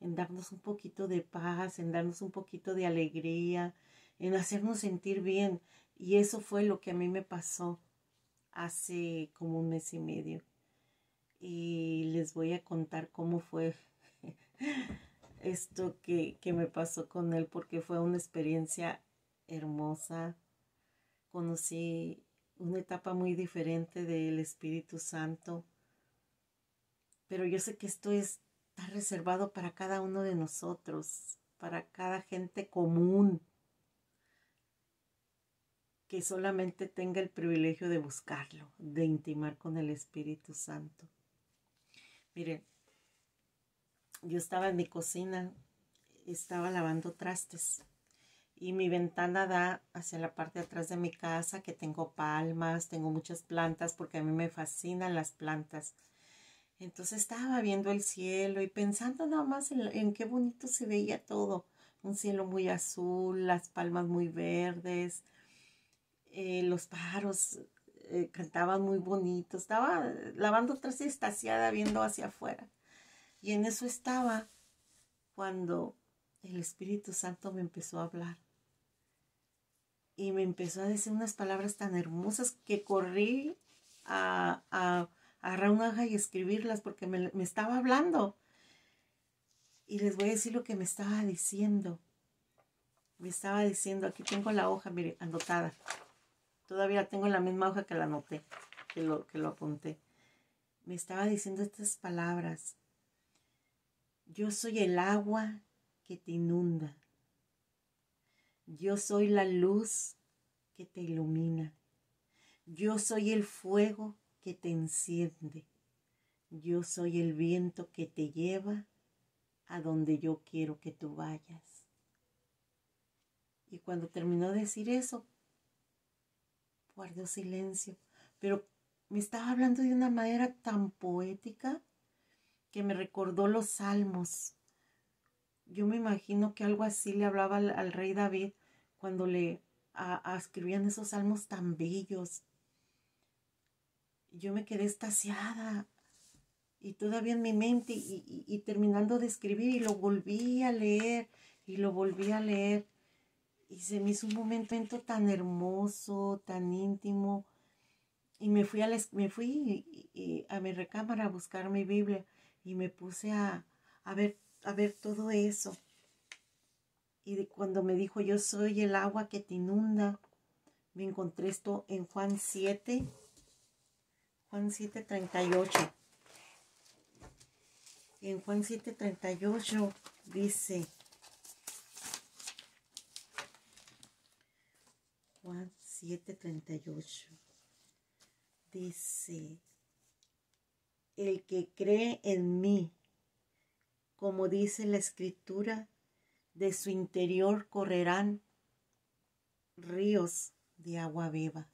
en darnos un poquito de paz, en darnos un poquito de alegría, en hacernos sentir bien. Y eso fue lo que a mí me pasó hace como un mes y medio. Y les voy a contar cómo fue esto que, me pasó con él, porque fue una experiencia hermosa. Conocí una etapa muy diferente del Espíritu Santo. Pero yo sé que esto es está reservado para cada uno de nosotros, para cada gente común que solamente tenga el privilegio de buscarlo, de intimar con el Espíritu Santo. Miren, yo estaba en mi cocina, estaba lavando trastes y mi ventana da hacia la parte de atrás de mi casa que tengo palmas, tengo muchas plantas porque a mí me fascinan las plantas. Entonces estaba viendo el cielo y pensando nada más en, qué bonito se veía todo. Un cielo muy azul, las palmas muy verdes, eh, los pájaros eh, cantaban muy bonito. Estaba lavando otra estaciada viendo hacia afuera. Y en eso estaba cuando el Espíritu Santo me empezó a hablar. Y me empezó a decir unas palabras tan hermosas que corrí a agarrar una hoja y escribirlas porque me, estaba hablando. Y les voy a decir lo que me estaba diciendo. Me estaba diciendo, aquí tengo la hoja, mire, anotada. Todavía tengo la misma hoja que la anoté, que lo, que lo apunté. Me estaba diciendo estas palabras. Yo soy el agua que te inunda. Yo soy la luz que te ilumina. Yo soy el fuego que te enciende. Yo soy el viento que te lleva a donde yo quiero que tú vayas. Y cuando terminó de decir eso, guardó silencio. Pero me estaba hablando de una manera tan poética que me recordó los salmos. Yo me imagino que algo así le hablaba al, rey David cuando le escribían esos salmos tan bellos, yo me quedé estasiada y todavía en mi mente y, terminando de escribir y lo volví a leer y lo volví a leer y se me hizo un momento tan hermoso, tan íntimo y me fui a, me fui a mi recámara a buscar mi Biblia y me puse a, ver, a ver todo eso. Y cuando me dijo, yo soy el agua que te inunda, me encontré esto en Juan 7, Juan 7:38. En Juan 7:38 dice, Juan 7:38 dice, el que cree en mí, como dice la escritura, de su interior correrán ríos de agua viva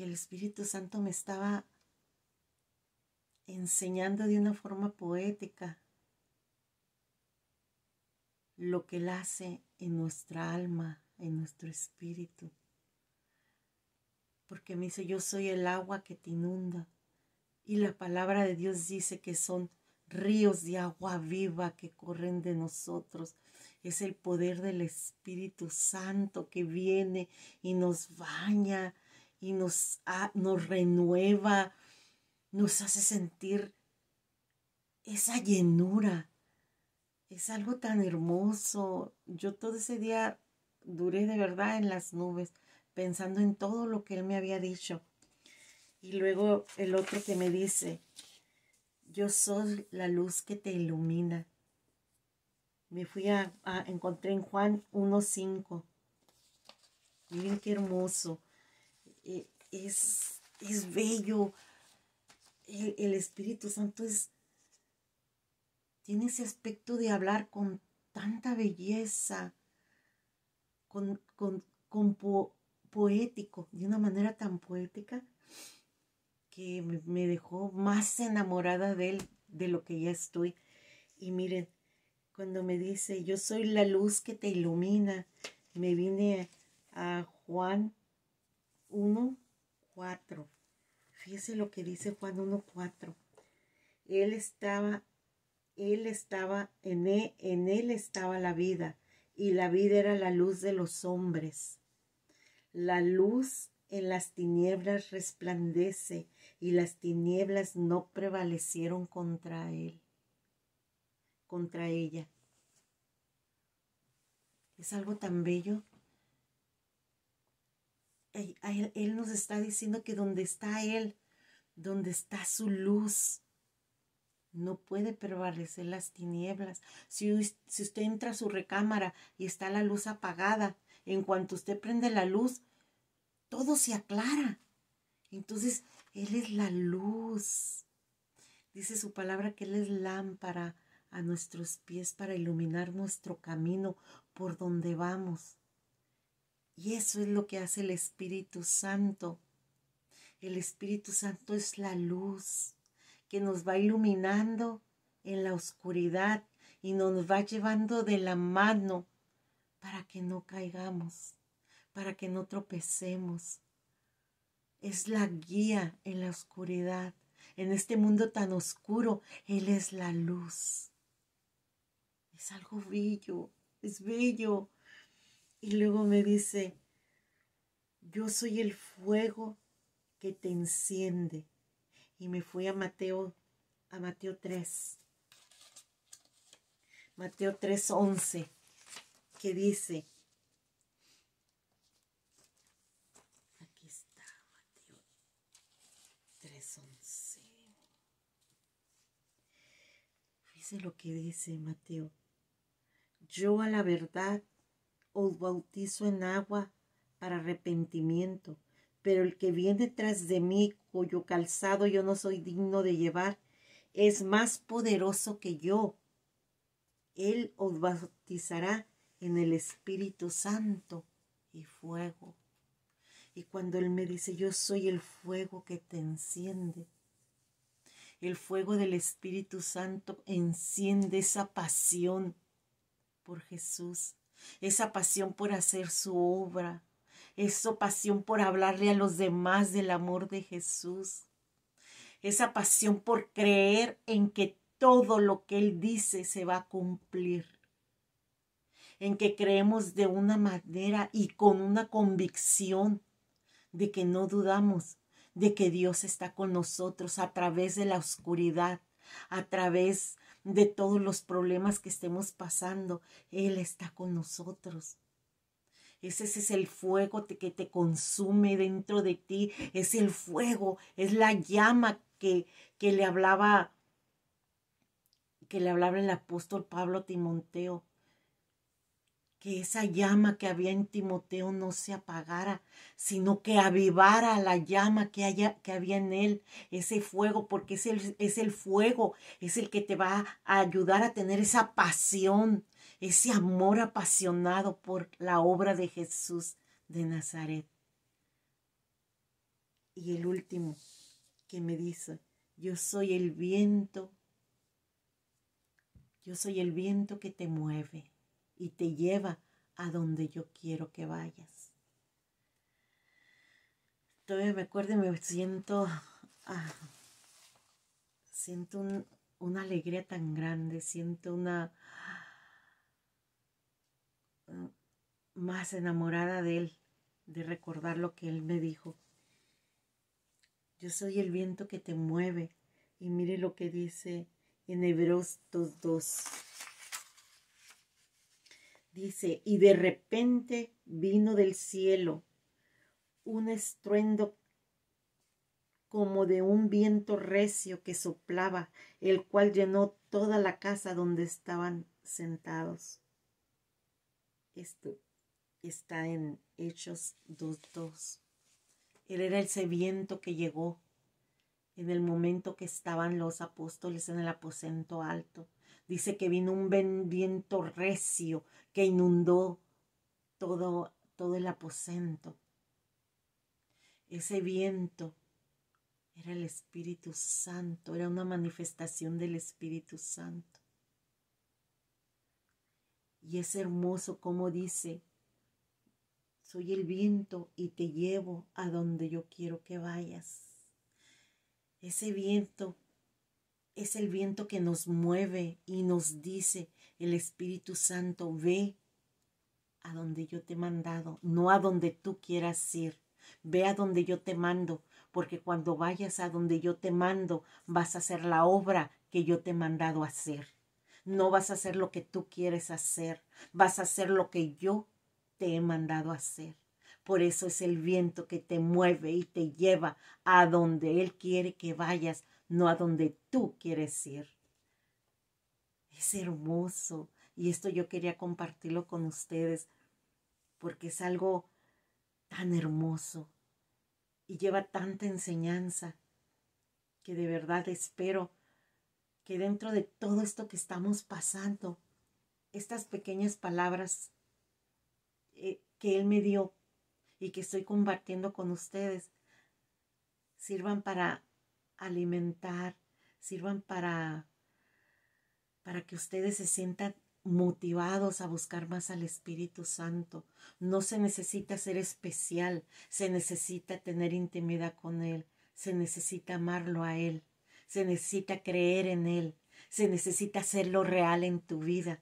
y el Espíritu Santo me estaba enseñando de una forma poética lo que Él hace en nuestra alma, en nuestro espíritu. Porque me dice, yo soy el agua que te inunda. Y la palabra de Dios dice que son ríos de agua viva que corren de nosotros. Es el poder del Espíritu Santo que viene y nos baña y nos, nos renueva, nos hace sentir esa llenura. Es algo tan hermoso. Yo todo ese día duré de verdad en las nubes, pensando en todo lo que él me había dicho. Y luego el otro que me dice, yo soy la luz que te ilumina. Me fui a, a encontré en Juan 1.5. Miren qué hermoso. Eh, es, bello. El, Espíritu Santo es, tiene ese aspecto de hablar con tanta belleza, con, con, poético, de una manera tan poética que me, me dejó más enamorada de él de lo que ya estoy. Y miren, cuando me dice, yo soy la luz que te ilumina, me vine a Juan 1.4. Fíjese lo que dice Juan 1.4. Él estaba, él estaba, en él, e, en él estaba la vida, y la vida era la luz de los hombres. La luz en las tinieblas resplandece, y las tinieblas no prevalecieron contra él, contra ella. Es algo tan bello él, nos está diciendo que donde está Él, donde está su luz, no puede prevalecer las tinieblas. Si, si, usted entra a su recámara y está la luz apagada, en cuanto usted prende la luz, todo se aclara. Entonces, Él es la luz. Dice su palabra que Él es lámpara a nuestros pies para iluminar nuestro camino por donde vamos. Y eso es lo que hace el Espíritu Santo. El Espíritu Santo es la luz que nos va iluminando en la oscuridad y nos va llevando de la mano para que no caigamos, para que no tropecemos. Es la guía en la oscuridad. En este mundo tan oscuro, Él es la luz. Es algo bello, es bello. Y luego me dice, yo soy el fuego que te enciende. Y me fui a Mateo, a Mateo 3. Mateo 3:11, que dice, aquí está Mateo 3:11. Fíjese lo que dice Mateo. Yo a la verdad os bautizo en agua para arrepentimiento, pero el que viene tras de mí, cuyo calzado yo no soy digno de llevar, es más poderoso que yo. Él os bautizará en el Espíritu Santo y fuego. Y cuando Él me dice, yo soy el fuego que te enciende, el fuego del Espíritu Santo enciende esa pasión por Jesús esa pasión por hacer su obra, esa pasión por hablarle a los demás del amor de Jesús, esa pasión por creer en que todo lo que Él dice se va a cumplir, en que creemos de una manera y con una convicción de que no dudamos de que Dios está con nosotros a través de la oscuridad, a través de todos los problemas que estemos pasando. Él está con nosotros. Ese, es el fuego que te consume dentro de ti. Es el fuego, es la llama que, que le hablaba que le hablaba el apóstol Pablo Timonteo, que esa llama que había en Timoteo no se apagara, sino que avivara la llama que, había en él, ese fuego, porque es es el fuego, es el que te va a ayudar a tener esa pasión, ese amor apasionado por la obra de Jesús de Nazaret. Y el último que me dice, yo soy el viento, yo soy el viento que te mueve y te lleva a donde yo quiero que vayas. Todavía me acuerdo y me siento, ah, siento una alegría tan grande, siento una mm, más enamorada de él, de recordar lo que él me dijo. Yo soy el viento que te mueve y mire lo que dice en Hebreos 2. Dice, y de repente vino del cielo un estruendo como de un viento recio que soplaba, el cual llenó toda la casa donde estaban sentados. Esto está en Hechos 2.2. Él era ese viento que llegó en el momento que estaban los apóstoles en el aposento alto Dice que vino un viento recio que inundó todo, todo el aposento. Ese viento era el Espíritu Santo, era una manifestación del Espíritu Santo. Y es hermoso como dice, soy el viento y te llevo a donde yo quiero que vayas. Ese viento es el viento que nos mueve y nos dice, el Espíritu Santo, ve a donde yo te he mandado, no a donde tú quieras ir, ve a donde yo te mando, porque cuando vayas a donde yo te mando, vas a hacer la obra que yo te he mandado hacer. No vas a hacer lo que tú quieres hacer, vas a hacer lo que yo te he mandado hacer. Por eso es el viento que te mueve y te lleva a donde Él quiere que vayas, no a donde tú quieres ir. Es hermoso y esto yo quería compartirlo con ustedes porque es algo tan hermoso y lleva tanta enseñanza que de verdad espero que dentro de todo esto que estamos pasando, estas pequeñas palabras eh, que Él me dio y que estoy compartiendo con ustedes, sirvan para alimentar, sirvan para, para que ustedes se sientan motivados a buscar más al Espíritu Santo. No se necesita ser especial, se necesita tener intimidad con Él, se necesita amarlo a Él, se necesita creer en Él, se necesita hacerlo real en tu vida.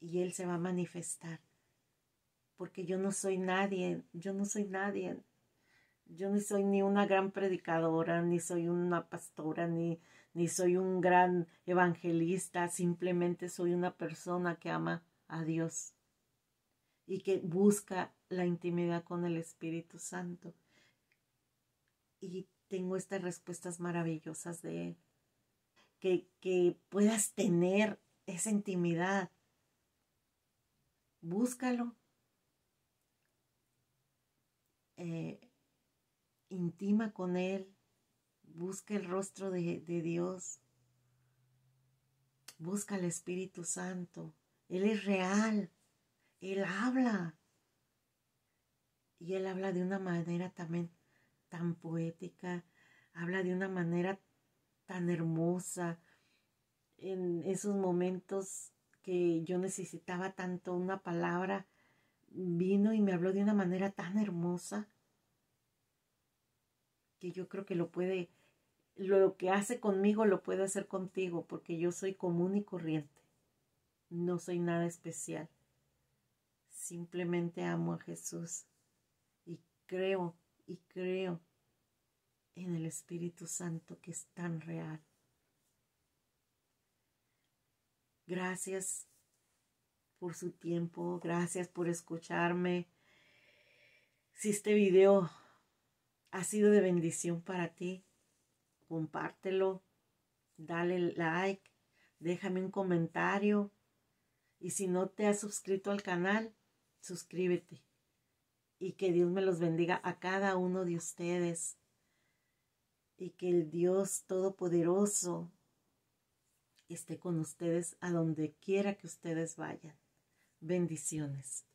Y Él se va a manifestar, porque yo no soy nadie, yo no soy nadie, yo no soy ni una gran predicadora, ni soy una pastora, ni, ni soy un gran evangelista, simplemente soy una persona que ama a Dios y que busca la intimidad con el Espíritu Santo. Y tengo estas respuestas maravillosas de Él. Que, que puedas tener esa intimidad. Búscalo. Eh, intima con Él, busca el rostro de, Dios, busca el Espíritu Santo. Él es real, Él habla. Y Él habla de una manera también tan poética, habla de una manera tan hermosa. En esos momentos que yo necesitaba tanto una palabra, vino y me habló de una manera tan hermosa que yo creo que lo puede, lo que hace conmigo lo puede hacer contigo, porque yo soy común y corriente. No soy nada especial. Simplemente amo a Jesús y creo y creo en el Espíritu Santo que es tan real. Gracias por su tiempo, gracias por escucharme. Si este video ha sido de bendición para ti, compártelo, dale like, déjame un comentario. Y si no te has suscrito al canal, suscríbete. Y que Dios me los bendiga a cada uno de ustedes. Y que el Dios Todopoderoso esté con ustedes a donde quiera que ustedes vayan. Bendiciones.